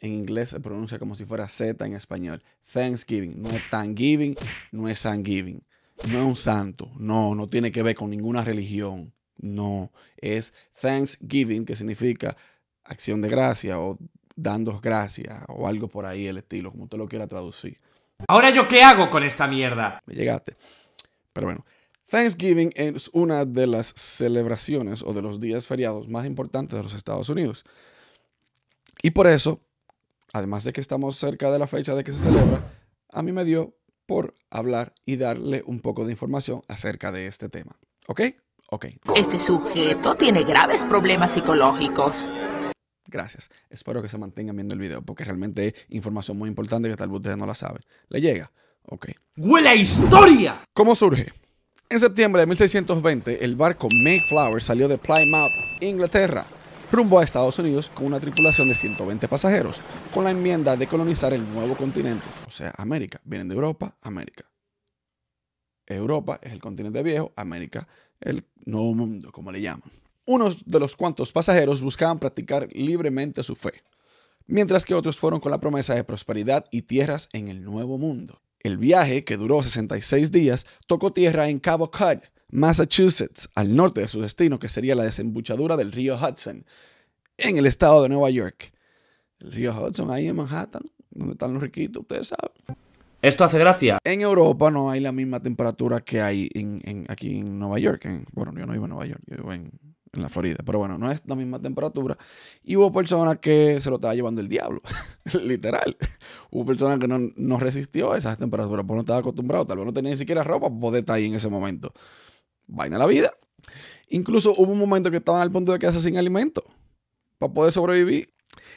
en inglés se pronuncia como si fuera Z en español. Thanksgiving. No es Thanksgiving, no es Thanksgiving. No es un santo. No, no tiene que ver con ninguna religión. No. Es Thanksgiving, que significa acción de gracia o dando gracias o algo por ahí, el estilo, como usted lo quiera traducir. Ahora yo qué hago con esta mierda. Me llegaste. Pero bueno. Thanksgiving es una de las celebraciones o de los días feriados más importantes de los Estados Unidos. Y por eso además de que estamos cerca de la fecha de que se celebra, a mí me dio por hablar y darle un poco de información acerca de este tema. ¿Ok? Ok. Este sujeto tiene graves problemas psicológicos. Gracias. Espero que se mantengan viendo el video porque realmente es información muy importante que tal vez ustedes no la sabe ¿Le llega? Ok. ¡Huele a historia! ¿Cómo surge? En septiembre de 1620, el barco Mayflower salió de Plymouth, Inglaterra, rumbo a Estados Unidos con una tripulación de 120 pasajeros, con la enmienda de colonizar el nuevo continente, o sea, América. Vienen de Europa, América. Europa es el continente viejo, América el nuevo mundo, como le llaman. Unos de los cuantos pasajeros buscaban practicar libremente su fe, mientras que otros fueron con la promesa de prosperidad y tierras en el nuevo mundo. El viaje, que duró 66 días, tocó tierra en Cabo Cut Massachusetts, al norte de su destino, que sería la desembuchadura del río Hudson, en el estado de Nueva York. El río Hudson, ahí en Manhattan, donde están los riquitos, ustedes saben. Esto hace gracia. En Europa no hay la misma temperatura que hay en, aquí en Nueva York. En, bueno, yo no vivo en Nueva York, yo vivo en, la Florida. Pero bueno, no es la misma temperatura. Y hubo personas que se lo estaba llevando el diablo, literal. Hubo personas que no, resistió a esas temperaturas porque no estaba acostumbrado. Tal vez no tenía ni siquiera ropa para poder ahí en ese momento vaina la vida. Incluso hubo un momento que estaban al punto de quedarse sin alimento para poder sobrevivir.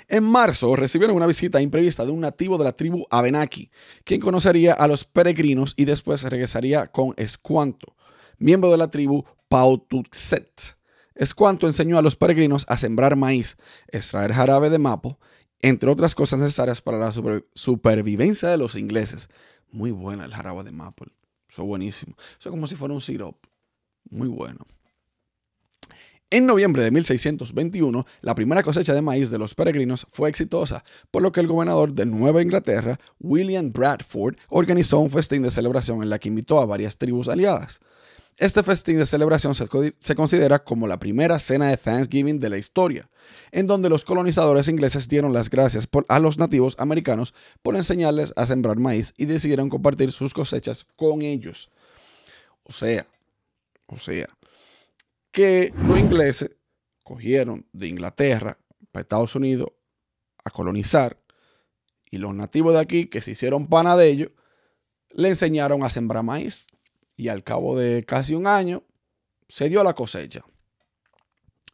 En marzo recibieron una visita imprevista de un nativo de la tribu Abenaki, quien conocería a los peregrinos y después regresaría con Escuanto, miembro de la tribu Pautuxet. Escuanto enseñó a los peregrinos a sembrar maíz, extraer jarabe de mapo, entre otras cosas necesarias para la supervivencia de los ingleses. Muy buena el jarabe de mapo, eso es buenísimo. Eso es como si fuera un sirope muy bueno. En noviembre de 1621, la primera cosecha de maíz de los peregrinos fue exitosa, por lo que el gobernador de Nueva Inglaterra, William Bradford, organizó un festín de celebración en la que invitó a varias tribus aliadas. Este festín de celebración se, considera como la primera cena de Thanksgiving de la historia, en donde los colonizadores ingleses dieron las gracias a los nativos americanos por enseñarles a sembrar maíz y decidieron compartir sus cosechas con ellos. O sea, o sea, que los ingleses cogieron de Inglaterra para Estados Unidos a colonizar y los nativos de aquí que se hicieron pana de ellos le enseñaron a sembrar maíz y al cabo de casi un año se dio la cosecha.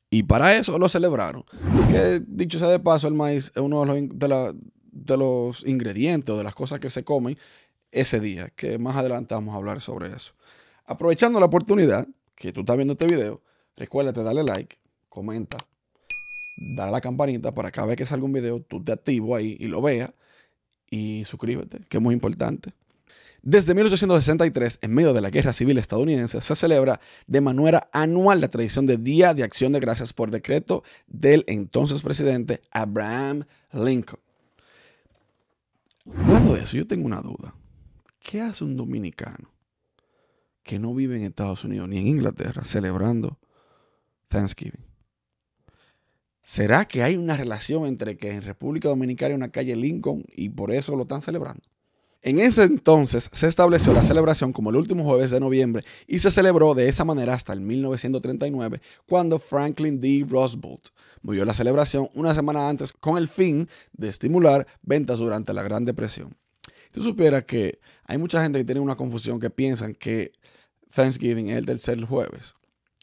Y para eso lo celebraron. Que dicho sea de paso, el maíz es uno de los, de, de los ingredientes o de las cosas que se comen ese día, que más adelante vamos a hablar sobre eso. Aprovechando la oportunidad que tú estás viendo este video, recuérdate darle like, comenta, dale a la campanita para cada vez que salga un video tú te activo ahí y lo veas y suscríbete, que es muy importante. Desde 1863, en medio de la Guerra Civil Estadounidense, se celebra de manera anual la tradición de Día de Acción de Gracias por decreto del entonces presidente Abraham Lincoln. Hablando de eso, yo tengo una duda. ¿Qué hace un dominicano que no vive en Estados Unidos ni en Inglaterra celebrando Thanksgiving. ¿Será que hay una relación entre que en República Dominicana hay una calle Lincoln y por eso lo están celebrando? En ese entonces se estableció la celebración como el último jueves de noviembre y se celebró de esa manera hasta el 1939, cuando Franklin D. Roosevelt movió la celebración una semana antes con el fin de estimular ventas durante la Gran Depresión. Si supiera que hay mucha gente que tiene una confusión que piensan que Thanksgiving es el tercer jueves.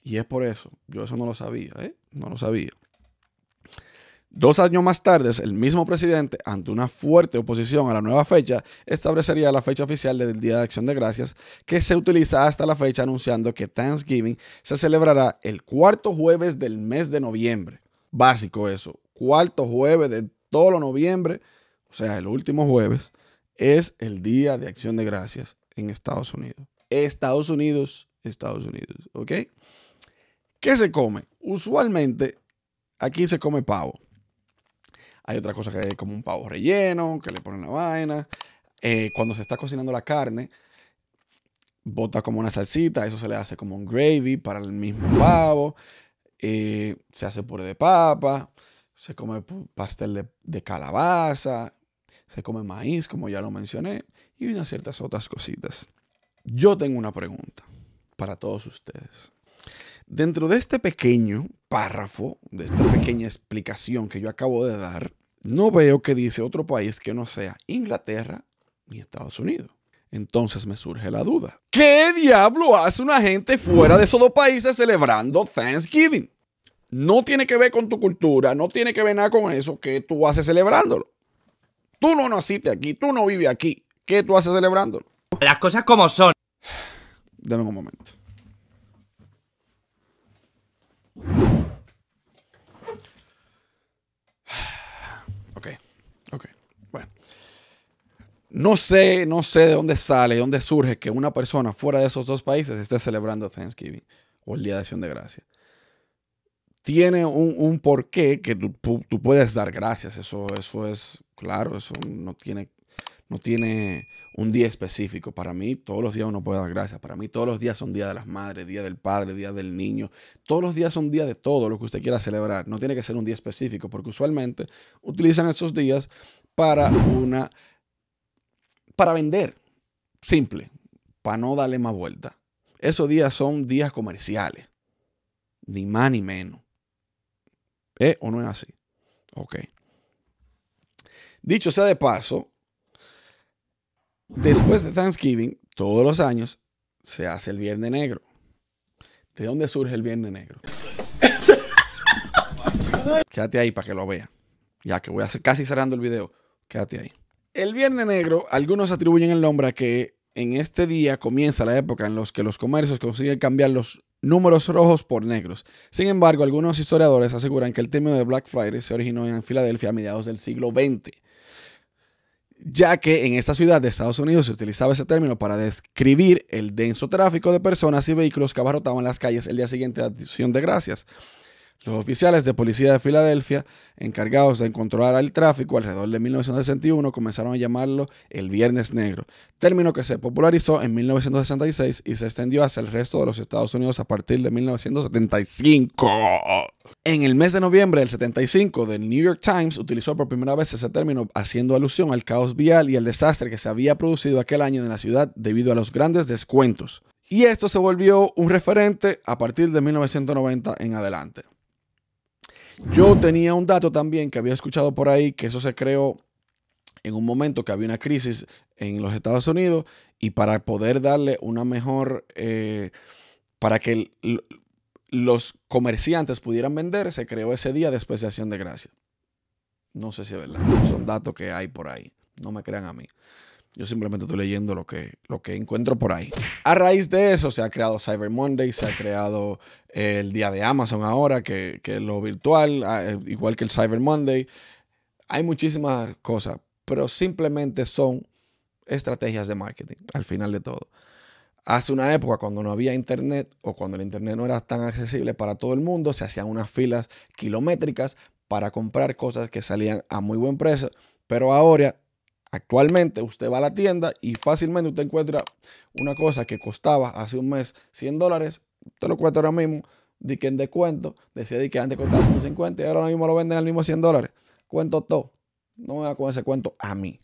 Y es por eso. Yo eso no lo sabía, ¿eh? No lo sabía. Dos años más tarde, el mismo presidente, ante una fuerte oposición a la nueva fecha, establecería la fecha oficial del Día de Acción de Gracias, que se utiliza hasta la fecha anunciando que Thanksgiving se celebrará el cuarto jueves del mes de noviembre. Básico eso, cuarto jueves de todo lo noviembre, o sea, el último jueves, es el Día de Acción de Gracias en Estados Unidos. Estados Unidos, Estados Unidos, ¿ok? ¿Qué se come? Usualmente aquí se come pavo. Hay otra cosa que es como un pavo relleno, que le ponen la vaina. Eh, cuando se está cocinando la carne, bota como una salsita, eso se le hace como un gravy para el mismo pavo. Eh, se hace puré de papa, se come pastel de, de calabaza, se come maíz, como ya lo mencioné, y unas ciertas otras cositas. Yo tengo una pregunta para todos ustedes. Dentro de este pequeño párrafo, de esta pequeña explicación que yo acabo de dar, no veo que dice otro país que no sea Inglaterra ni Estados Unidos. Entonces me surge la duda. ¿Qué diablo hace una gente fuera de esos dos países celebrando Thanksgiving? No tiene que ver con tu cultura, no tiene que ver nada con eso que tú haces celebrándolo. Tú no naciste aquí, tú no vives aquí. ¿Qué tú haces celebrándolo? Las cosas como son. Dame un momento. Ok, ok. Bueno. No sé, no sé de dónde sale, de dónde surge que una persona fuera de esos dos países esté celebrando Thanksgiving o el Día de Acción de Gracias. Tiene un, un porqué que tú, tú, puedes dar gracias. Eso, eso es claro, eso no tiene no tiene un día específico. Para mí, todos los días uno puede dar gracias. Para mí, todos los días son día de las madres, día del padre, día del niño. Todos los días son día de todo lo que usted quiera celebrar. No tiene que ser un día específico, porque usualmente utilizan esos días para una. para vender. Simple. Para no darle más vuelta. Esos días son días comerciales. Ni más ni menos. ¿Eh? ¿O no es así? Ok. Dicho sea de paso, Después de Thanksgiving, todos los años, se hace el Viernes Negro. ¿De dónde surge el Viernes Negro? quédate ahí para que lo vea, Ya que voy a hacer casi cerrando el video, quédate ahí. El Viernes Negro, algunos atribuyen el nombre a que en este día comienza la época en los que los comercios consiguen cambiar los números rojos por negros. Sin embargo, algunos historiadores aseguran que el término de Black Friday se originó en Filadelfia a mediados del siglo XX ya que en esta ciudad de Estados Unidos se utilizaba ese término para describir el denso tráfico de personas y vehículos que abarrotaban las calles el día siguiente de la Adición de gracias. Los oficiales de policía de Filadelfia, encargados de controlar el tráfico alrededor de 1961, comenzaron a llamarlo el Viernes Negro, término que se popularizó en 1966 y se extendió hacia el resto de los Estados Unidos a partir de 1975. En el mes de noviembre del 75, The New York Times utilizó por primera vez ese término haciendo alusión al caos vial y al desastre que se había producido aquel año en la ciudad debido a los grandes descuentos. Y esto se volvió un referente a partir de 1990 en adelante. Yo tenía un dato también que había escuchado por ahí, que eso se creó en un momento que había una crisis en los Estados Unidos y para poder darle una mejor, eh, para que los comerciantes pudieran vender, se creó ese día de especiación de gracia. No sé si es verdad, son datos que hay por ahí, no me crean a mí. Yo simplemente estoy leyendo lo que, lo que encuentro por ahí. A raíz de eso se ha creado Cyber Monday, se ha creado eh, el día de Amazon ahora, que, que es lo virtual, ah, eh, igual que el Cyber Monday. Hay muchísimas cosas, pero simplemente son estrategias de marketing al final de todo. Hace una época cuando no había internet o cuando el internet no era tan accesible para todo el mundo, se hacían unas filas kilométricas para comprar cosas que salían a muy buen precio. Pero ahora Actualmente usted va a la tienda y fácilmente usted encuentra una cosa que costaba hace un mes 100 dólares, usted lo cuesta ahora mismo, de que en descuento, decía de que antes costaba 150 y ahora mismo lo venden al mismo 100 dólares. Cuento todo. No me da con ese cuento a mí.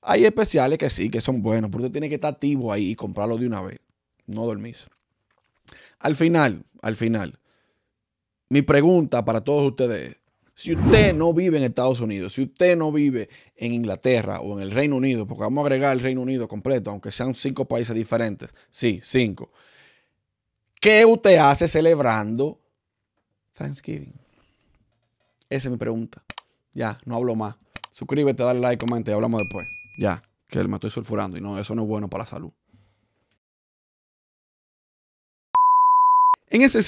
Hay especiales que sí, que son buenos, pero usted tiene que estar activo ahí y comprarlo de una vez. No dormís. Al final, al final, mi pregunta para todos ustedes es, si usted no vive en Estados Unidos, si usted no vive en Inglaterra o en el Reino Unido, porque vamos a agregar el Reino Unido completo, aunque sean cinco países diferentes, sí, cinco, ¿qué usted hace celebrando Thanksgiving? Esa es mi pregunta. Ya, no hablo más. Suscríbete, dale like, comenta y hablamos después. Ya, que me estoy sulfurando y no, eso no es bueno para la salud. En ese...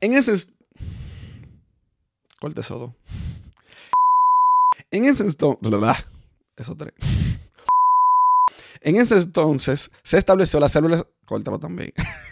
En ese el tesoro? En ese entonces, En ese entonces se estableció la célula, córtalo también.